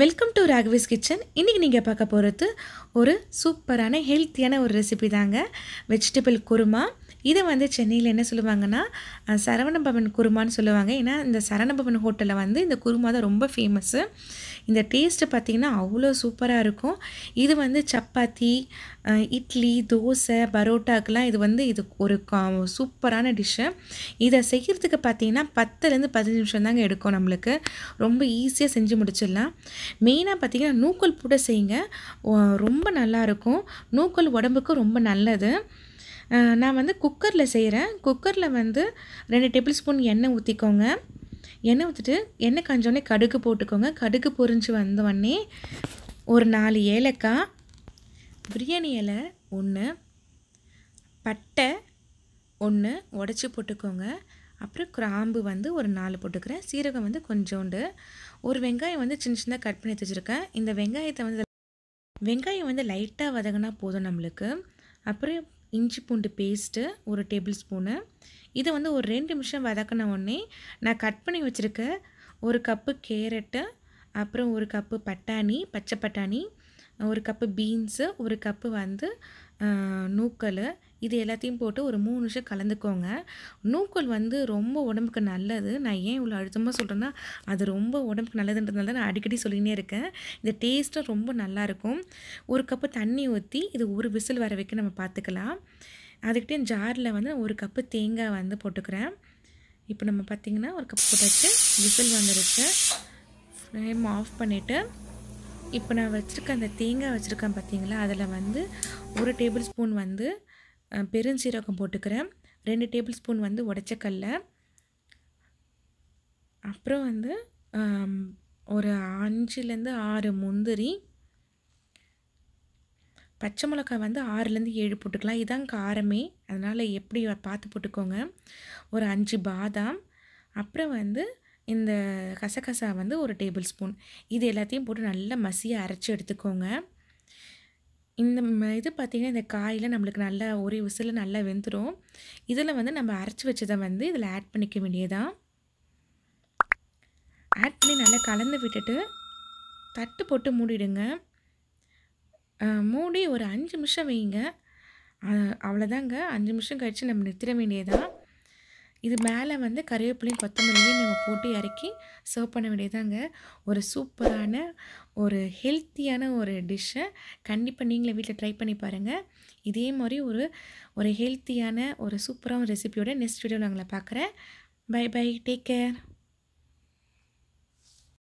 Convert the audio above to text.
welcome to ராகவிஸ் kitchen இன்றைக்கி நீங்கள் பார்க்க போகிறது ஒரு சூப்பரான ஹெல்த்தியான ஒரு ரெசிபி தாங்க வெஜிடபிள் குருமா இதை வந்து சென்னையில் என்ன சொல்லுவாங்கன்னா சரவணபவன் குருமான்னு சொல்லுவாங்க ஏன்னா இந்த சரவணபவன் ஹோட்டலில் வந்து இந்த குருமா தான் ரொம்ப ஃபேமஸ்ஸு இந்த டேஸ்ட்டு பார்த்திங்கன்னா அவ்வளோ சூப்பராக இருக்கும் இது வந்து சப்பாத்தி இட்லி தோசை பரோட்டாக்கெலாம் இது வந்து இது ஒரு சூப்பரான டிஷ்ஷு இதை செய்கிறதுக்கு பார்த்திங்கன்னா பத்துலேருந்து பதினஞ்சு நிமிஷம் தாங்க எடுக்கும் நம்மளுக்கு ரொம்ப ஈஸியாக செஞ்சு முடிச்சிடலாம் மெயினாக பார்த்திங்கன்னா நூக்கல் போட்டு செய்யுங்க ரொம்ப நல்லாயிருக்கும் நூக்கல் உடம்புக்கு ரொம்ப நல்லது நான் வந்து குக்கரில் செய்கிறேன் குக்கரில் வந்து ரெண்டு டேபிள் ஸ்பூன் எண்ணெய் ஊற்றிக்கோங்க எண்ணெய் ஊற்றிட்டு எண்ணெய் காஞ்சோடனே கடுகு போட்டுக்கோங்க கடுகு பொறிஞ்சு வந்தவொடனே ஒரு நாலு ஏலக்காய் பிரியாணி இலை ஒன்று பட்டை ஒன்று உடச்சி போட்டுக்கோங்க அப்புறம் கிராம்பு வந்து ஒரு நாலு போட்டுக்கிறேன் சீரகம் வந்து கொஞ்சோண்டு ஒரு வெங்காயம் வந்து சின்ன சின்னதாக கட் பண்ணி வச்சுருக்கேன் இந்த வெங்காயத்தை வந்து வெங்காயம் வந்து லைட்டாக வதங்கினா போதும் நம்மளுக்கு அப்புறம் இஞ்சி பூண்டு பேஸ்ட்டு ஒரு டேபிள் ஸ்பூனு இதை வந்து ஒரு ரெண்டு நிமிஷம் வதக்கின உடனே நான் கட் பண்ணி வச்சுருக்க ஒரு கப்பு கேரட்டு அப்புறம் ஒரு கப்பு பட்டாணி பச்சை பட்டாணி ஒரு கப்பு பீன்ஸு ஒரு கப்பு வந்து நூக்கல் இது எல்லாத்தையும் போட்டு ஒரு மூணு நிமிஷம் கலந்துக்கோங்க நூக்கல் வந்து ரொம்ப உடம்புக்கு நல்லது நான் ஏன் இவ்வளோ அழுத்தமாக சொல்கிறேன்னா அது ரொம்ப உடம்புக்கு நல்லதுன்றதுனால நான் அடிக்கடி சொல்லினே இருக்கேன் இந்த டேஸ்ட்டும் ரொம்ப நல்லாயிருக்கும் ஒரு கப்பு தண்ணி ஊற்றி இது ஒரு விசில் வர வைக்க நம்ம பார்த்துக்கலாம் அதுக்கிட்டே ஜாரில் வந்து ஒரு கப்பு தேங்காய் வந்து போட்டுக்கிறேன் இப்போ நம்ம பார்த்திங்கன்னா ஒரு கப் போட்டாச்சு விசில் வந்துருச்சு ஃப்ளேம் ஆஃப் பண்ணிவிட்டு இப்போ நான் வச்சுருக்க அந்த தேங்காய் வச்சுருக்கேன் பார்த்தீங்களா அதில் வந்து ஒரு டேபிள் ஸ்பூன் வந்து பெருஞ்சீரகம் போட்டுக்கிறேன் ரெண்டு டேபிள் ஸ்பூன் வந்து உடச்சக்கல்ல அப்புறம் வந்து ஒரு அஞ்சுலேருந்து ஆறு முந்திரி பச்சை மிளகாய் வந்து ஆறுலேருந்து ஏழு போட்டுக்கலாம் இதுதான் காரமே அதனால் எப்படி பார்த்து போட்டுக்கோங்க ஒரு அஞ்சு பாதாம் அப்புறம் வந்து இந்த கசகசா வந்து ஒரு டேபிள் ஸ்பூன் இது எல்லாத்தையும் போட்டு நல்லா மசியாக அரைச்சி எடுத்துக்கோங்க இந்த இது பார்த்திங்கன்னா இந்த காயில் நம்மளுக்கு நல்லா ஒரே விசில் நல்லா வெந்துடும் இதில் வந்து நம்ம அரைச்சி வச்சதை வந்து இதில் ஆட் பண்ணிக்க வேண்டியதான் ஆட் பண்ணி நல்லா கலந்து விட்டுட்டு தட்டு போட்டு மூடிடுங்க மூடி ஒரு அஞ்சு நிமிஷம் வைங்க அவ்வளோதாங்க அஞ்சு நிமிஷம் கழித்து நம்ம நிறுத்திட வேண்டியதான் இது மேலே வந்து கருவேப்பிலையும் கொத்தமல்லியும் நீங்கள் போட்டு இறக்கி சர்வ் பண்ண வேண்டியதாங்க ஒரு சூப்பரான ஒரு ஹெல்த்தியான ஒரு டிஷ்ஷை கண்டிப்பாக நீங்களே வீட்டில் ட்ரை பண்ணி பாருங்கள் இதே மாதிரி ஒரு ஒரு ஹெல்த்தியான ஒரு சூப்பரான ரெசிபியோட நெக்ஸ்ட் வீடியோ நாங்களை பார்க்குறேன் பை பை டேக் கேர்